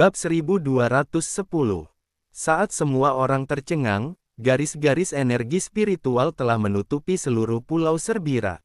Bab 1210 Saat semua orang tercengang, garis-garis energi spiritual telah menutupi seluruh pulau Serbira.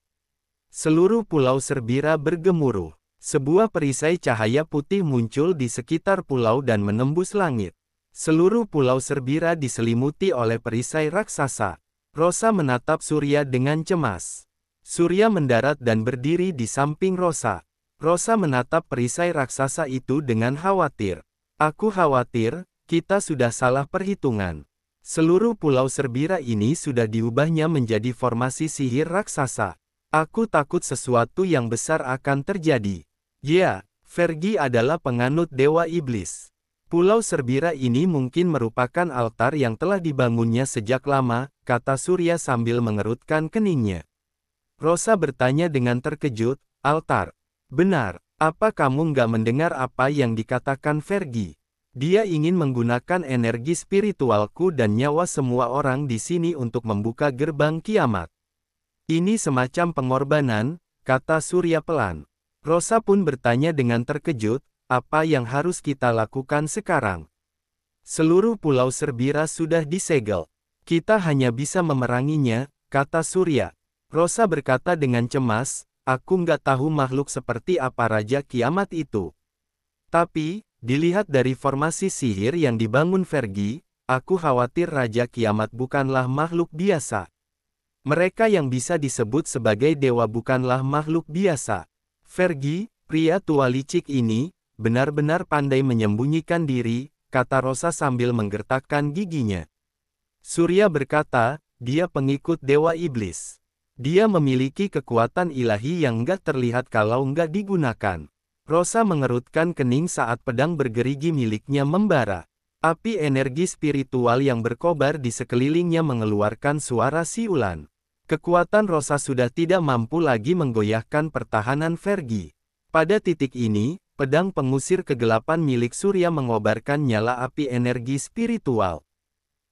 Seluruh pulau Serbira bergemuruh. Sebuah perisai cahaya putih muncul di sekitar pulau dan menembus langit. Seluruh pulau Serbira diselimuti oleh perisai raksasa. Rosa menatap Surya dengan cemas. Surya mendarat dan berdiri di samping Rosa. Rosa menatap perisai raksasa itu dengan khawatir. Aku khawatir, kita sudah salah perhitungan. Seluruh pulau Serbira ini sudah diubahnya menjadi formasi sihir raksasa. Aku takut sesuatu yang besar akan terjadi. Ya, yeah, Vergi adalah penganut Dewa Iblis. Pulau Serbira ini mungkin merupakan altar yang telah dibangunnya sejak lama, kata Surya sambil mengerutkan keningnya. Rosa bertanya dengan terkejut, altar. Benar, apa kamu nggak mendengar apa yang dikatakan Vergi? Dia ingin menggunakan energi spiritualku dan nyawa semua orang di sini untuk membuka gerbang kiamat. Ini semacam pengorbanan, kata Surya pelan. Rosa pun bertanya dengan terkejut, apa yang harus kita lakukan sekarang? Seluruh pulau Serbira sudah disegel. Kita hanya bisa memeranginya, kata Surya. Rosa berkata dengan cemas, Aku nggak tahu makhluk seperti apa Raja Kiamat itu. Tapi, dilihat dari formasi sihir yang dibangun Fergie, aku khawatir Raja Kiamat bukanlah makhluk biasa. Mereka yang bisa disebut sebagai dewa bukanlah makhluk biasa. Fergie, pria tua licik ini, benar-benar pandai menyembunyikan diri, kata Rosa sambil menggertakkan giginya. Surya berkata, dia pengikut Dewa Iblis. Dia memiliki kekuatan ilahi yang nggak terlihat kalau nggak digunakan. Rosa mengerutkan kening saat pedang bergerigi miliknya membara. Api energi spiritual yang berkobar di sekelilingnya mengeluarkan suara siulan. Kekuatan Rosa sudah tidak mampu lagi menggoyahkan pertahanan Vergi. Pada titik ini, pedang pengusir kegelapan milik Surya mengobarkan nyala api energi spiritual.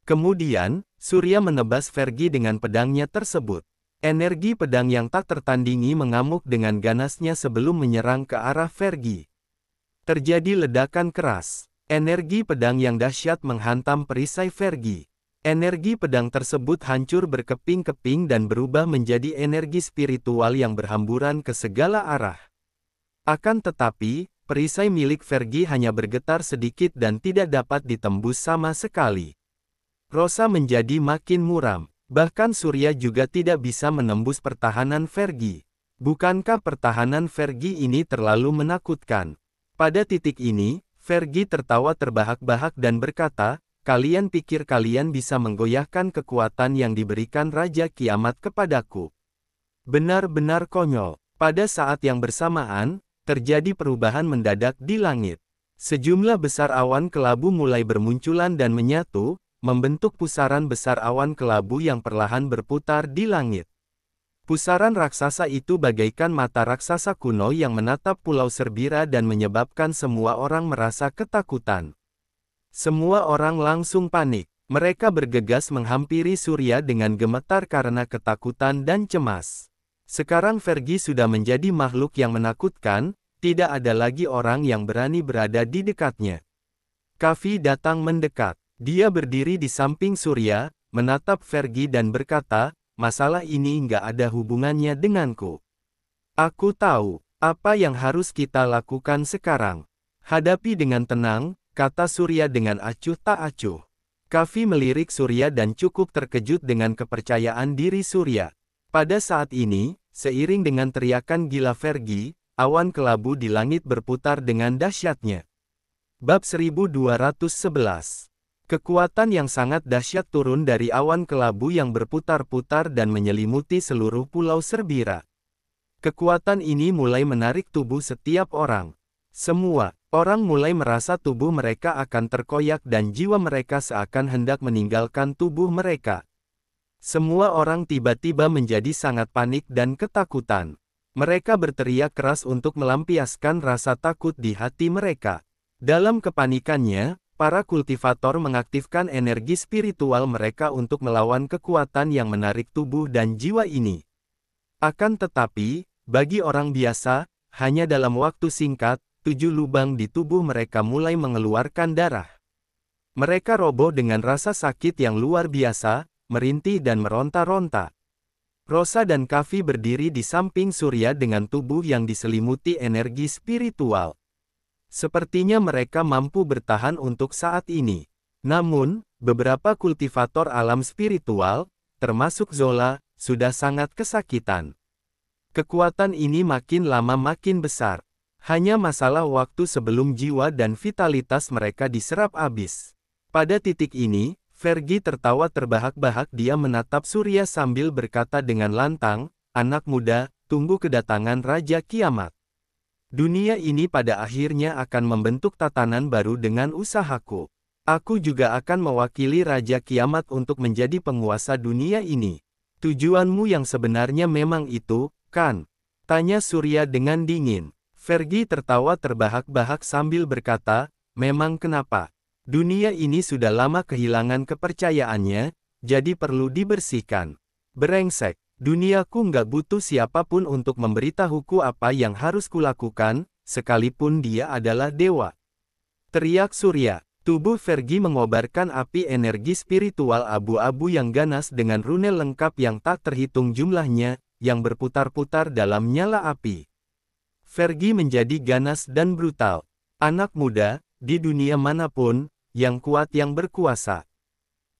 Kemudian, Surya menebas Vergi dengan pedangnya tersebut. Energi pedang yang tak tertandingi mengamuk dengan ganasnya sebelum menyerang ke arah Fergie. Terjadi ledakan keras. Energi pedang yang dahsyat menghantam perisai Fergie. Energi pedang tersebut hancur berkeping-keping dan berubah menjadi energi spiritual yang berhamburan ke segala arah. Akan tetapi, perisai milik Fergie hanya bergetar sedikit dan tidak dapat ditembus sama sekali. Rosa menjadi makin muram. Bahkan Surya juga tidak bisa menembus pertahanan Vergi. Bukankah pertahanan Vergi ini terlalu menakutkan? Pada titik ini, Vergi tertawa terbahak-bahak dan berkata, Kalian pikir kalian bisa menggoyahkan kekuatan yang diberikan Raja Kiamat kepadaku? Benar-benar konyol. Pada saat yang bersamaan, terjadi perubahan mendadak di langit. Sejumlah besar awan kelabu mulai bermunculan dan menyatu, membentuk pusaran besar awan kelabu yang perlahan berputar di langit. Pusaran raksasa itu bagaikan mata raksasa kuno yang menatap Pulau Serbira dan menyebabkan semua orang merasa ketakutan. Semua orang langsung panik. Mereka bergegas menghampiri Surya dengan gemetar karena ketakutan dan cemas. Sekarang Vergi sudah menjadi makhluk yang menakutkan, tidak ada lagi orang yang berani berada di dekatnya. Kavi datang mendekat. Dia berdiri di samping Surya, menatap Vergi dan berkata, masalah ini nggak ada hubungannya denganku. Aku tahu, apa yang harus kita lakukan sekarang. Hadapi dengan tenang, kata Surya dengan acuh tak acuh. Kavi melirik Surya dan cukup terkejut dengan kepercayaan diri Surya. Pada saat ini, seiring dengan teriakan gila Vergi, awan kelabu di langit berputar dengan dahsyatnya. Bab 1211 Kekuatan yang sangat dahsyat turun dari awan kelabu yang berputar-putar dan menyelimuti seluruh pulau Serbira. Kekuatan ini mulai menarik tubuh setiap orang. Semua orang mulai merasa tubuh mereka akan terkoyak dan jiwa mereka seakan hendak meninggalkan tubuh mereka. Semua orang tiba-tiba menjadi sangat panik dan ketakutan. Mereka berteriak keras untuk melampiaskan rasa takut di hati mereka. Dalam kepanikannya, Para kultivator mengaktifkan energi spiritual mereka untuk melawan kekuatan yang menarik tubuh dan jiwa ini. Akan tetapi, bagi orang biasa, hanya dalam waktu singkat, tujuh lubang di tubuh mereka mulai mengeluarkan darah. Mereka roboh dengan rasa sakit yang luar biasa, merintih dan meronta-ronta. Rosa dan Kavi berdiri di samping Surya dengan tubuh yang diselimuti energi spiritual. Sepertinya mereka mampu bertahan untuk saat ini. Namun, beberapa kultivator alam spiritual, termasuk Zola, sudah sangat kesakitan. Kekuatan ini makin lama makin besar. Hanya masalah waktu sebelum jiwa dan vitalitas mereka diserap habis. Pada titik ini, Fergie tertawa terbahak-bahak dia menatap Surya sambil berkata dengan lantang, Anak muda, tunggu kedatangan Raja Kiamat. Dunia ini pada akhirnya akan membentuk tatanan baru dengan usahaku. Aku juga akan mewakili Raja Kiamat untuk menjadi penguasa dunia ini. Tujuanmu yang sebenarnya memang itu, kan? Tanya Surya dengan dingin. Fergie tertawa terbahak-bahak sambil berkata, memang kenapa? Dunia ini sudah lama kehilangan kepercayaannya, jadi perlu dibersihkan. Berengsek, Duniaku nggak butuh siapapun untuk memberitahuku apa yang harus kulakukan, sekalipun dia adalah dewa. Teriak Surya, tubuh Vergi mengobarkan api energi spiritual abu-abu yang ganas dengan rune lengkap yang tak terhitung jumlahnya, yang berputar-putar dalam nyala api. Vergi menjadi ganas dan brutal. Anak muda, di dunia manapun, yang kuat yang berkuasa.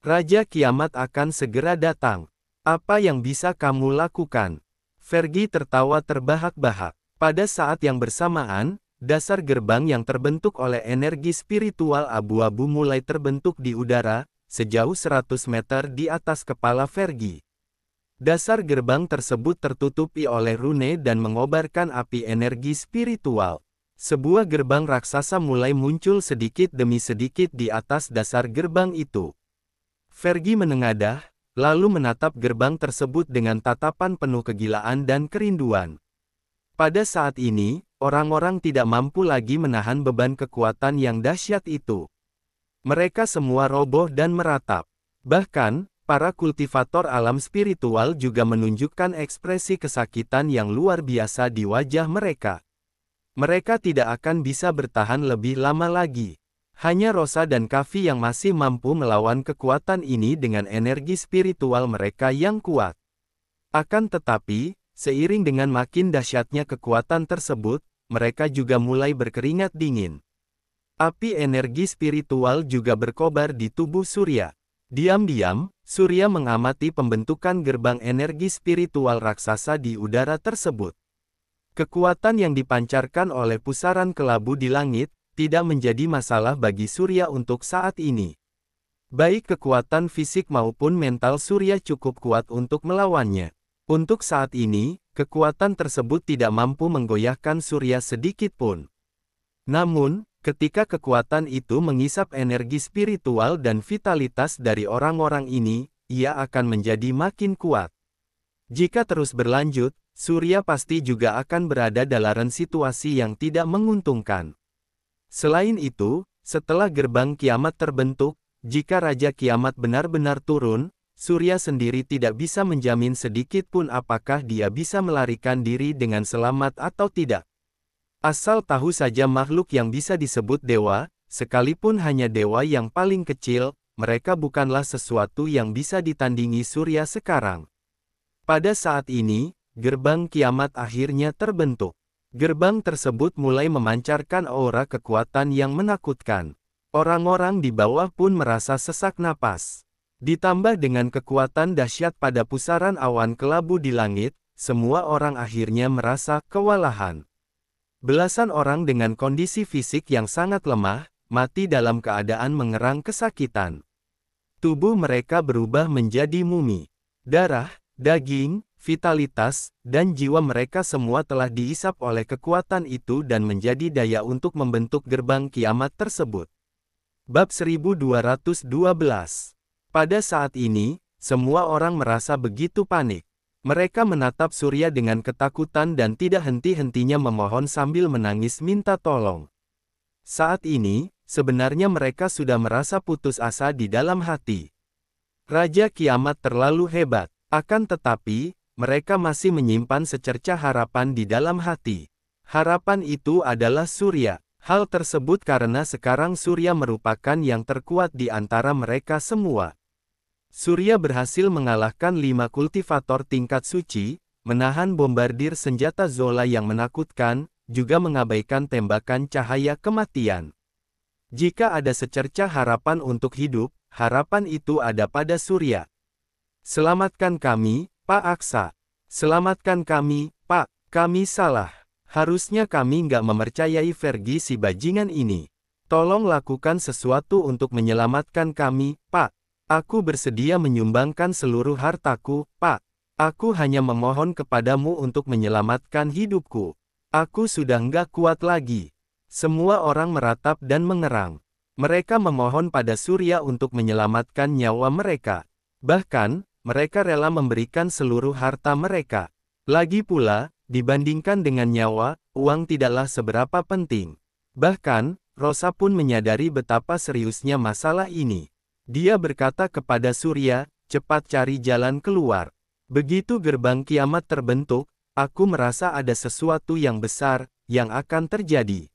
Raja kiamat akan segera datang. Apa yang bisa kamu lakukan? Fergie tertawa terbahak-bahak. Pada saat yang bersamaan, dasar gerbang yang terbentuk oleh energi spiritual abu-abu mulai terbentuk di udara, sejauh 100 meter di atas kepala Fergie. Dasar gerbang tersebut tertutupi oleh rune dan mengobarkan api energi spiritual. Sebuah gerbang raksasa mulai muncul sedikit demi sedikit di atas dasar gerbang itu. Fergie menengadah, lalu menatap gerbang tersebut dengan tatapan penuh kegilaan dan kerinduan. Pada saat ini, orang-orang tidak mampu lagi menahan beban kekuatan yang dahsyat itu. Mereka semua roboh dan meratap. Bahkan, para kultivator alam spiritual juga menunjukkan ekspresi kesakitan yang luar biasa di wajah mereka. Mereka tidak akan bisa bertahan lebih lama lagi. Hanya Rosa dan Kavi yang masih mampu melawan kekuatan ini dengan energi spiritual mereka yang kuat. Akan tetapi, seiring dengan makin dahsyatnya kekuatan tersebut, mereka juga mulai berkeringat dingin. Api energi spiritual juga berkobar di tubuh Surya. Diam-diam, Surya mengamati pembentukan gerbang energi spiritual raksasa di udara tersebut. Kekuatan yang dipancarkan oleh pusaran kelabu di langit, tidak menjadi masalah bagi Surya untuk saat ini. Baik kekuatan fisik maupun mental Surya cukup kuat untuk melawannya. Untuk saat ini, kekuatan tersebut tidak mampu menggoyahkan Surya sedikit pun. Namun, ketika kekuatan itu mengisap energi spiritual dan vitalitas dari orang-orang ini, ia akan menjadi makin kuat. Jika terus berlanjut, Surya pasti juga akan berada dalam situasi yang tidak menguntungkan. Selain itu, setelah gerbang kiamat terbentuk, jika Raja Kiamat benar-benar turun, Surya sendiri tidak bisa menjamin sedikit pun apakah dia bisa melarikan diri dengan selamat atau tidak. Asal tahu saja makhluk yang bisa disebut dewa, sekalipun hanya dewa yang paling kecil, mereka bukanlah sesuatu yang bisa ditandingi Surya sekarang. Pada saat ini, gerbang kiamat akhirnya terbentuk. Gerbang tersebut mulai memancarkan aura kekuatan yang menakutkan. Orang-orang di bawah pun merasa sesak napas. Ditambah dengan kekuatan dahsyat pada pusaran awan kelabu di langit, semua orang akhirnya merasa kewalahan. Belasan orang dengan kondisi fisik yang sangat lemah, mati dalam keadaan mengerang kesakitan. Tubuh mereka berubah menjadi mumi. Darah, daging, vitalitas, dan jiwa mereka semua telah diisap oleh kekuatan itu dan menjadi daya untuk membentuk gerbang kiamat tersebut. Bab 1212 Pada saat ini, semua orang merasa begitu panik. Mereka menatap surya dengan ketakutan dan tidak henti-hentinya memohon sambil menangis minta tolong. Saat ini, sebenarnya mereka sudah merasa putus asa di dalam hati. Raja kiamat terlalu hebat. Akan tetapi, mereka masih menyimpan secerca harapan di dalam hati. Harapan itu adalah Surya. Hal tersebut karena sekarang Surya merupakan yang terkuat di antara mereka semua. Surya berhasil mengalahkan lima kultivator tingkat suci, menahan bombardir senjata Zola yang menakutkan, juga mengabaikan tembakan cahaya kematian. Jika ada secerca harapan untuk hidup, harapan itu ada pada Surya. Selamatkan kami, Pak Aksa, selamatkan kami, Pak, kami salah. Harusnya kami nggak memercayai Vergi si bajingan ini. Tolong lakukan sesuatu untuk menyelamatkan kami, Pak. Aku bersedia menyumbangkan seluruh hartaku, Pak. Aku hanya memohon kepadamu untuk menyelamatkan hidupku. Aku sudah nggak kuat lagi. Semua orang meratap dan mengerang. Mereka memohon pada Surya untuk menyelamatkan nyawa mereka. Bahkan, mereka rela memberikan seluruh harta mereka. Lagi pula, dibandingkan dengan nyawa, uang tidaklah seberapa penting. Bahkan, Rosa pun menyadari betapa seriusnya masalah ini. Dia berkata kepada Surya, cepat cari jalan keluar. Begitu gerbang kiamat terbentuk, aku merasa ada sesuatu yang besar, yang akan terjadi.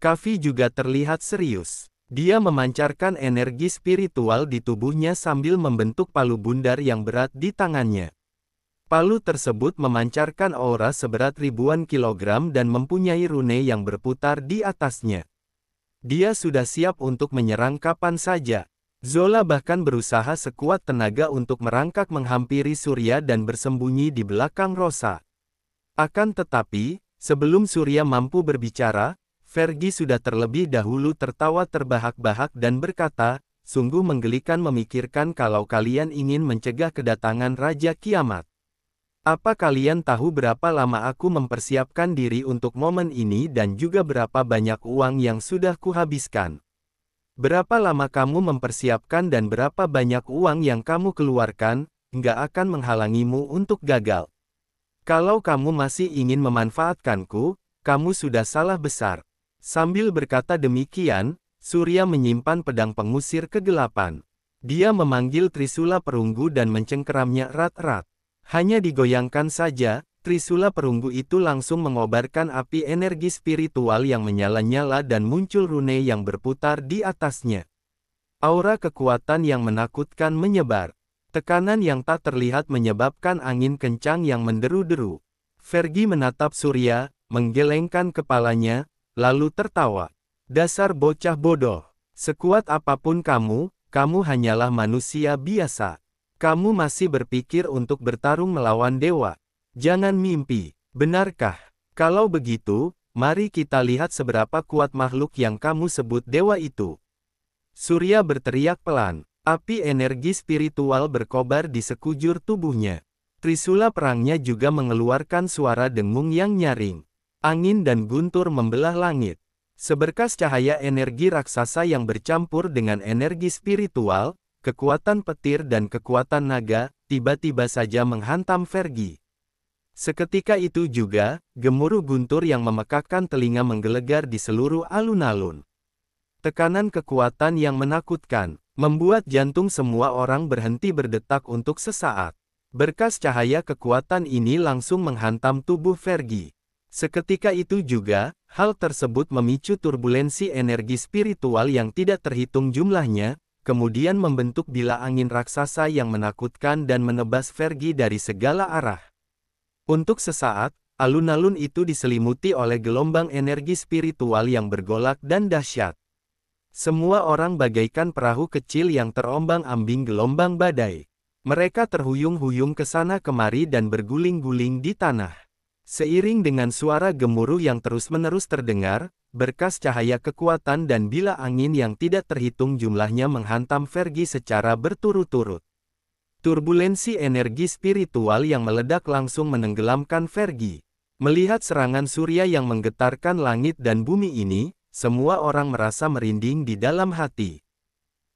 Kavi juga terlihat serius. Dia memancarkan energi spiritual di tubuhnya sambil membentuk palu bundar yang berat di tangannya. Palu tersebut memancarkan aura seberat ribuan kilogram dan mempunyai rune yang berputar di atasnya. Dia sudah siap untuk menyerang kapan saja. Zola bahkan berusaha sekuat tenaga untuk merangkak menghampiri Surya dan bersembunyi di belakang Rosa. Akan tetapi, sebelum Surya mampu berbicara, Fergie sudah terlebih dahulu tertawa terbahak-bahak dan berkata, sungguh menggelikan memikirkan kalau kalian ingin mencegah kedatangan Raja Kiamat. Apa kalian tahu berapa lama aku mempersiapkan diri untuk momen ini dan juga berapa banyak uang yang sudah kuhabiskan? Berapa lama kamu mempersiapkan dan berapa banyak uang yang kamu keluarkan, nggak akan menghalangimu untuk gagal. Kalau kamu masih ingin memanfaatkanku, kamu sudah salah besar. Sambil berkata demikian, Surya menyimpan pedang pengusir kegelapan. Dia memanggil Trisula Perunggu dan mencengkeramnya erat-erat. Hanya digoyangkan saja, Trisula Perunggu itu langsung mengobarkan api energi spiritual yang menyala-nyala dan muncul rune yang berputar di atasnya. Aura kekuatan yang menakutkan menyebar. Tekanan yang tak terlihat menyebabkan angin kencang yang menderu-deru. Vergi menatap Surya, menggelengkan kepalanya, lalu tertawa. Dasar bocah bodoh, sekuat apapun kamu, kamu hanyalah manusia biasa. Kamu masih berpikir untuk bertarung melawan dewa. Jangan mimpi, benarkah? Kalau begitu, mari kita lihat seberapa kuat makhluk yang kamu sebut dewa itu. Surya berteriak pelan, api energi spiritual berkobar di sekujur tubuhnya. Trisula perangnya juga mengeluarkan suara dengung yang nyaring. Angin dan guntur membelah langit. Seberkas cahaya energi raksasa yang bercampur dengan energi spiritual, kekuatan petir dan kekuatan naga, tiba-tiba saja menghantam Vergi. Seketika itu juga, gemuruh guntur yang memekakkan telinga menggelegar di seluruh alun-alun. Tekanan kekuatan yang menakutkan, membuat jantung semua orang berhenti berdetak untuk sesaat. Berkas cahaya kekuatan ini langsung menghantam tubuh Vergi. Seketika itu juga, hal tersebut memicu turbulensi energi spiritual yang tidak terhitung jumlahnya, kemudian membentuk bila angin raksasa yang menakutkan dan menebas Vergi dari segala arah. Untuk sesaat, alun-alun itu diselimuti oleh gelombang energi spiritual yang bergolak dan dahsyat. Semua orang bagaikan perahu kecil yang terombang-ambing gelombang badai. Mereka terhuyung-huyung ke sana kemari dan berguling-guling di tanah. Seiring dengan suara gemuruh yang terus-menerus terdengar, berkas cahaya kekuatan dan bila angin yang tidak terhitung jumlahnya menghantam Vergi secara berturut-turut. Turbulensi energi spiritual yang meledak langsung menenggelamkan Vergi. Melihat serangan surya yang menggetarkan langit dan bumi ini, semua orang merasa merinding di dalam hati.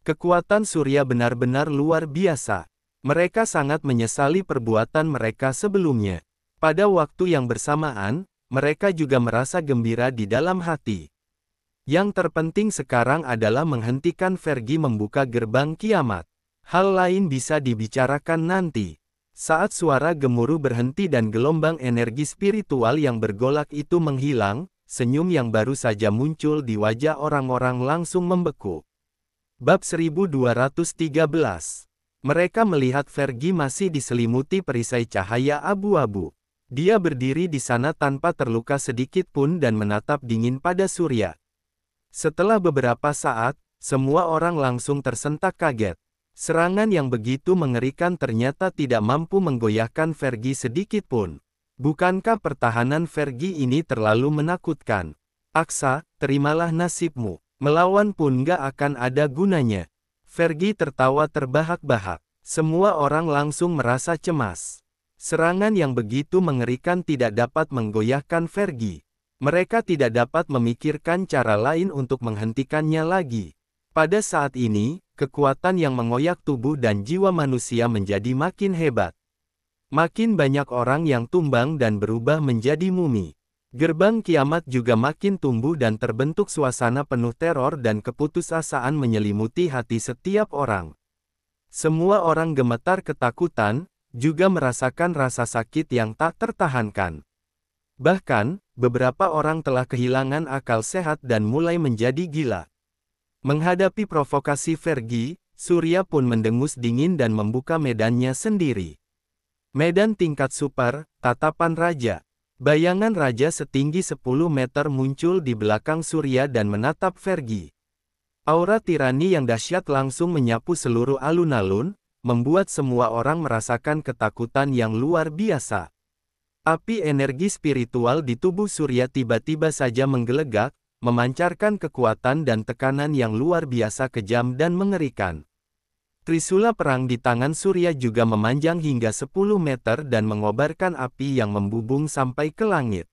Kekuatan surya benar-benar luar biasa. Mereka sangat menyesali perbuatan mereka sebelumnya. Pada waktu yang bersamaan, mereka juga merasa gembira di dalam hati. Yang terpenting sekarang adalah menghentikan Vergi membuka gerbang kiamat. Hal lain bisa dibicarakan nanti. Saat suara gemuruh berhenti dan gelombang energi spiritual yang bergolak itu menghilang, senyum yang baru saja muncul di wajah orang-orang langsung membeku. Bab 1213 Mereka melihat Vergi masih diselimuti perisai cahaya abu-abu. Dia berdiri di sana tanpa terluka sedikit pun dan menatap dingin pada Surya. Setelah beberapa saat, semua orang langsung tersentak kaget. Serangan yang begitu mengerikan ternyata tidak mampu menggoyahkan Vergi sedikit pun. Bukankah pertahanan Vergi ini terlalu menakutkan? Aksa, terimalah nasibmu. Melawan pun gak akan ada gunanya. Vergi tertawa terbahak-bahak. Semua orang langsung merasa cemas. Serangan yang begitu mengerikan tidak dapat menggoyahkan Vergi. Mereka tidak dapat memikirkan cara lain untuk menghentikannya lagi. Pada saat ini, kekuatan yang mengoyak tubuh dan jiwa manusia menjadi makin hebat. Makin banyak orang yang tumbang dan berubah menjadi mumi. Gerbang kiamat juga makin tumbuh dan terbentuk suasana penuh teror dan keputusasaan menyelimuti hati setiap orang. Semua orang gemetar ketakutan, juga merasakan rasa sakit yang tak tertahankan. Bahkan, beberapa orang telah kehilangan akal sehat dan mulai menjadi gila. Menghadapi provokasi Vergi, Surya pun mendengus dingin dan membuka medannya sendiri. Medan tingkat super, tatapan raja. Bayangan raja setinggi 10 meter muncul di belakang Surya dan menatap Vergi. Aura tirani yang dahsyat langsung menyapu seluruh alun-alun, membuat semua orang merasakan ketakutan yang luar biasa. Api energi spiritual di tubuh Surya tiba-tiba saja menggelegak, memancarkan kekuatan dan tekanan yang luar biasa kejam dan mengerikan. Trisula perang di tangan Surya juga memanjang hingga 10 meter dan mengobarkan api yang membubung sampai ke langit.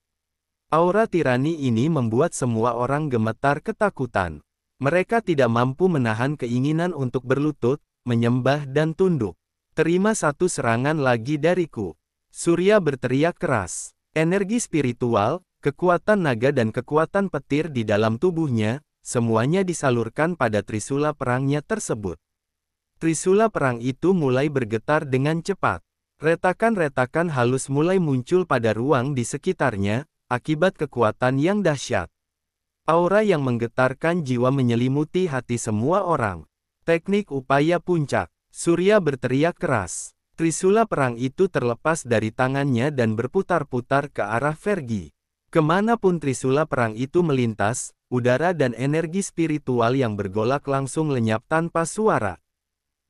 Aura tirani ini membuat semua orang gemetar ketakutan. Mereka tidak mampu menahan keinginan untuk berlutut, menyembah dan tunduk. Terima satu serangan lagi dariku. Surya berteriak keras. Energi spiritual, kekuatan naga dan kekuatan petir di dalam tubuhnya, semuanya disalurkan pada trisula perangnya tersebut. Trisula perang itu mulai bergetar dengan cepat. Retakan-retakan halus mulai muncul pada ruang di sekitarnya, akibat kekuatan yang dahsyat. Aura yang menggetarkan jiwa menyelimuti hati semua orang. Teknik upaya puncak. Surya berteriak keras. Trisula perang itu terlepas dari tangannya dan berputar-putar ke arah Vergi. Kemanapun Trisula perang itu melintas, udara dan energi spiritual yang bergolak langsung lenyap tanpa suara.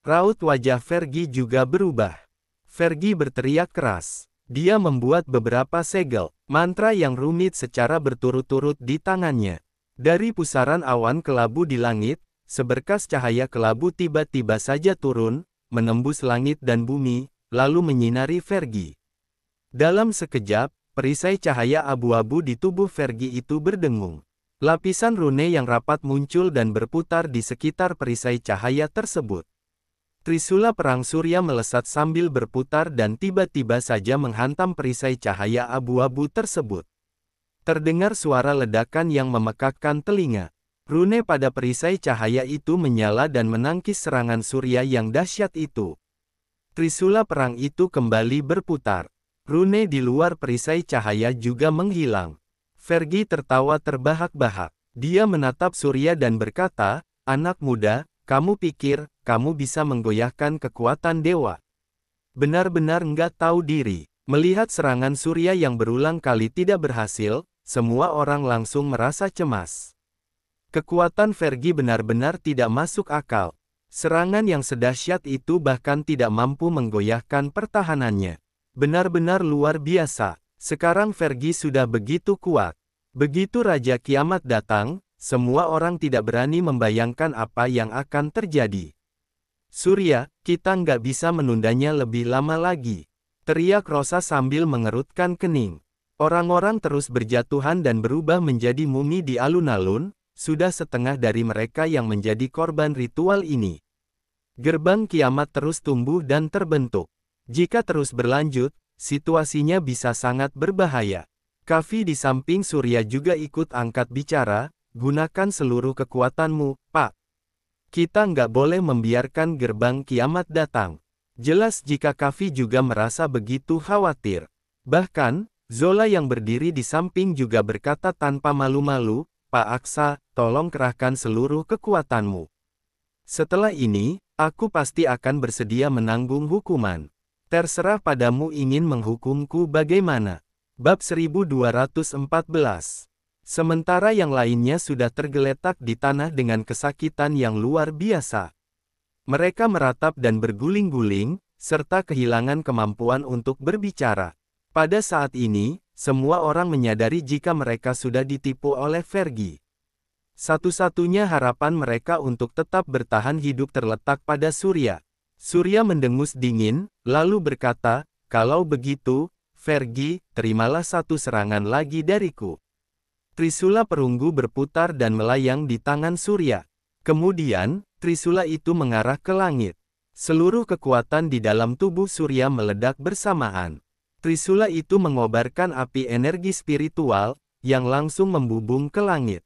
Raut wajah Vergi juga berubah. Vergi berteriak keras. Dia membuat beberapa segel, mantra yang rumit secara berturut-turut di tangannya. Dari pusaran awan kelabu di langit, Seberkas cahaya kelabu tiba-tiba saja turun, menembus langit dan bumi, lalu menyinari Vergi. Dalam sekejap, perisai cahaya abu-abu di tubuh Vergi itu berdengung. Lapisan rune yang rapat muncul dan berputar di sekitar perisai cahaya tersebut. Trisula Perang Surya melesat sambil berputar dan tiba-tiba saja menghantam perisai cahaya abu-abu tersebut. Terdengar suara ledakan yang memekakkan telinga. Rune pada perisai cahaya itu menyala dan menangkis serangan surya yang dahsyat itu. Trisula perang itu kembali berputar. Rune di luar perisai cahaya juga menghilang. Vergi tertawa terbahak-bahak. Dia menatap Surya dan berkata, Anak muda, kamu pikir, kamu bisa menggoyahkan kekuatan dewa. Benar-benar nggak tahu diri. Melihat serangan Surya yang berulang kali tidak berhasil, semua orang langsung merasa cemas. Kekuatan Fergie benar-benar tidak masuk akal. Serangan yang sedahsyat itu bahkan tidak mampu menggoyahkan pertahanannya. Benar-benar luar biasa. Sekarang Fergie sudah begitu kuat. Begitu Raja Kiamat datang, semua orang tidak berani membayangkan apa yang akan terjadi. Surya, kita nggak bisa menundanya lebih lama lagi. Teriak Rosa sambil mengerutkan kening. Orang-orang terus berjatuhan dan berubah menjadi mumi di alun-alun, sudah setengah dari mereka yang menjadi korban ritual ini. Gerbang kiamat terus tumbuh dan terbentuk. Jika terus berlanjut, situasinya bisa sangat berbahaya. Kavi di samping Surya juga ikut angkat bicara, gunakan seluruh kekuatanmu, Pak. Kita nggak boleh membiarkan gerbang kiamat datang. Jelas jika Kavi juga merasa begitu khawatir. Bahkan, Zola yang berdiri di samping juga berkata tanpa malu-malu, Pak Aksa, tolong kerahkan seluruh kekuatanmu. Setelah ini, aku pasti akan bersedia menanggung hukuman. Terserah padamu ingin menghukumku bagaimana. Bab 1214 Sementara yang lainnya sudah tergeletak di tanah dengan kesakitan yang luar biasa. Mereka meratap dan berguling-guling, serta kehilangan kemampuan untuk berbicara. Pada saat ini, semua orang menyadari jika mereka sudah ditipu oleh Fergie. Satu-satunya harapan mereka untuk tetap bertahan hidup terletak pada Surya. Surya mendengus dingin, lalu berkata, kalau begitu, Vergi, terimalah satu serangan lagi dariku. Trisula perunggu berputar dan melayang di tangan Surya. Kemudian, Trisula itu mengarah ke langit. Seluruh kekuatan di dalam tubuh Surya meledak bersamaan. Trisula itu mengobarkan api energi spiritual, yang langsung membubung ke langit.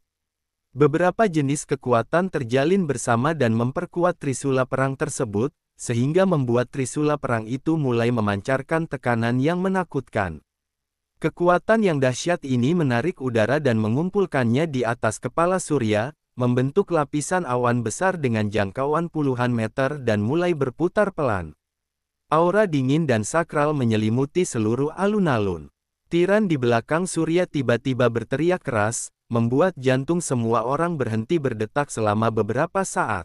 Beberapa jenis kekuatan terjalin bersama dan memperkuat trisula perang tersebut, sehingga membuat trisula perang itu mulai memancarkan tekanan yang menakutkan. Kekuatan yang dahsyat ini menarik udara dan mengumpulkannya di atas kepala Surya, membentuk lapisan awan besar dengan jangkauan puluhan meter dan mulai berputar pelan. Aura dingin dan sakral menyelimuti seluruh alun-alun. Tiran di belakang Surya tiba-tiba berteriak keras, membuat jantung semua orang berhenti berdetak selama beberapa saat.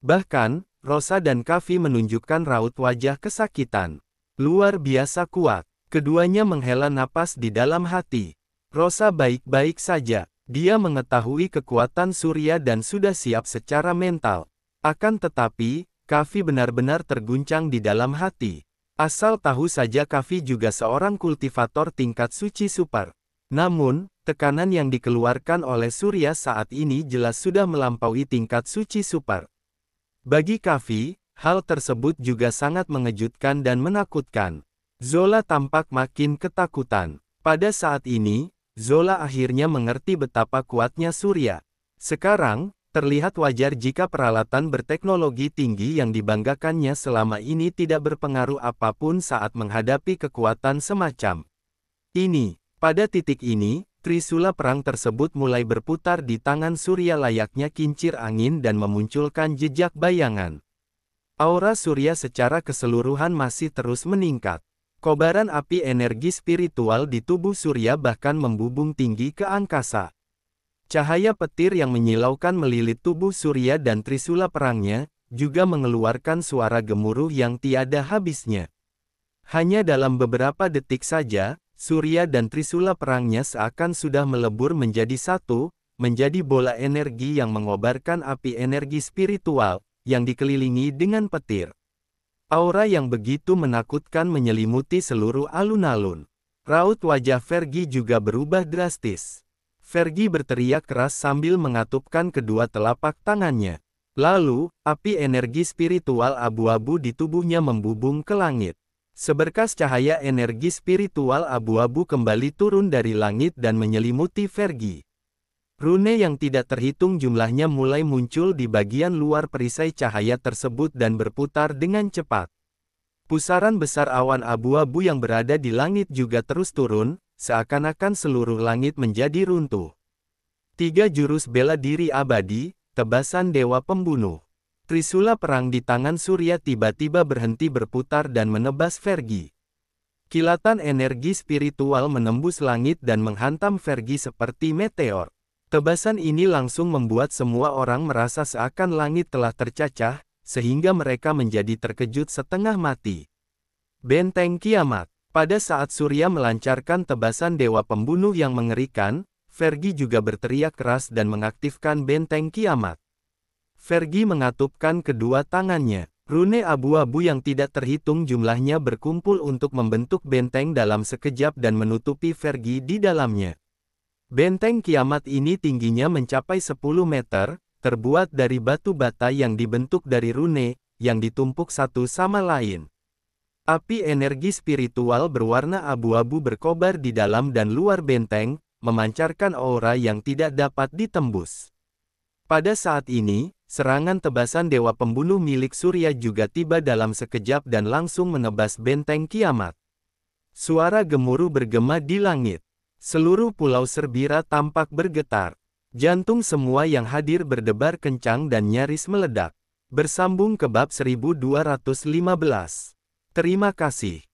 Bahkan, Rosa dan Kavi menunjukkan raut wajah kesakitan. Luar biasa kuat. Keduanya menghela napas di dalam hati. Rosa baik-baik saja. Dia mengetahui kekuatan Surya dan sudah siap secara mental. Akan tetapi, Kavi benar-benar terguncang di dalam hati. Asal tahu saja Kavi juga seorang kultivator tingkat suci super. Namun, tekanan yang dikeluarkan oleh Surya saat ini jelas sudah melampaui tingkat suci super. Bagi Kavi, hal tersebut juga sangat mengejutkan dan menakutkan. Zola tampak makin ketakutan. Pada saat ini, Zola akhirnya mengerti betapa kuatnya Surya. Sekarang, terlihat wajar jika peralatan berteknologi tinggi yang dibanggakannya selama ini tidak berpengaruh apapun saat menghadapi kekuatan semacam ini. Pada titik ini, Trisula perang tersebut mulai berputar di tangan Surya layaknya kincir angin dan memunculkan jejak bayangan. Aura Surya secara keseluruhan masih terus meningkat. Kobaran api energi spiritual di tubuh Surya bahkan membubung tinggi ke angkasa. Cahaya petir yang menyilaukan melilit tubuh Surya dan trisula perangnya, juga mengeluarkan suara gemuruh yang tiada habisnya. Hanya dalam beberapa detik saja, Surya dan Trisula perangnya seakan sudah melebur menjadi satu, menjadi bola energi yang mengobarkan api energi spiritual, yang dikelilingi dengan petir. Aura yang begitu menakutkan menyelimuti seluruh alun-alun. Raut wajah Fergie juga berubah drastis. Fergie berteriak keras sambil mengatupkan kedua telapak tangannya. Lalu, api energi spiritual abu-abu di tubuhnya membubung ke langit. Seberkas cahaya energi spiritual abu-abu kembali turun dari langit dan menyelimuti Fergie. Rune yang tidak terhitung jumlahnya mulai muncul di bagian luar perisai cahaya tersebut dan berputar dengan cepat. Pusaran besar awan abu-abu yang berada di langit juga terus turun, seakan-akan seluruh langit menjadi runtuh. Tiga jurus bela diri abadi, tebasan dewa pembunuh. Trisula perang di tangan Surya tiba-tiba berhenti berputar dan menebas Vergi. Kilatan energi spiritual menembus langit dan menghantam Vergi seperti meteor. Tebasan ini langsung membuat semua orang merasa seakan langit telah tercacah, sehingga mereka menjadi terkejut setengah mati. Benteng Kiamat Pada saat Surya melancarkan tebasan Dewa Pembunuh yang mengerikan, Vergi juga berteriak keras dan mengaktifkan Benteng Kiamat. Fergie mengatupkan kedua tangannya. Rune abu-abu yang tidak terhitung jumlahnya berkumpul untuk membentuk benteng dalam sekejap dan menutupi Fergie di dalamnya. Benteng kiamat ini tingginya mencapai 10 meter, terbuat dari batu bata yang dibentuk dari rune, yang ditumpuk satu sama lain. Api energi spiritual berwarna abu-abu berkobar di dalam dan luar benteng, memancarkan aura yang tidak dapat ditembus. Pada saat ini, Serangan tebasan Dewa Pembunuh milik Surya juga tiba dalam sekejap dan langsung menebas benteng kiamat. Suara gemuruh bergema di langit. Seluruh pulau Serbira tampak bergetar. Jantung semua yang hadir berdebar kencang dan nyaris meledak. Bersambung ke bab 1215. Terima kasih.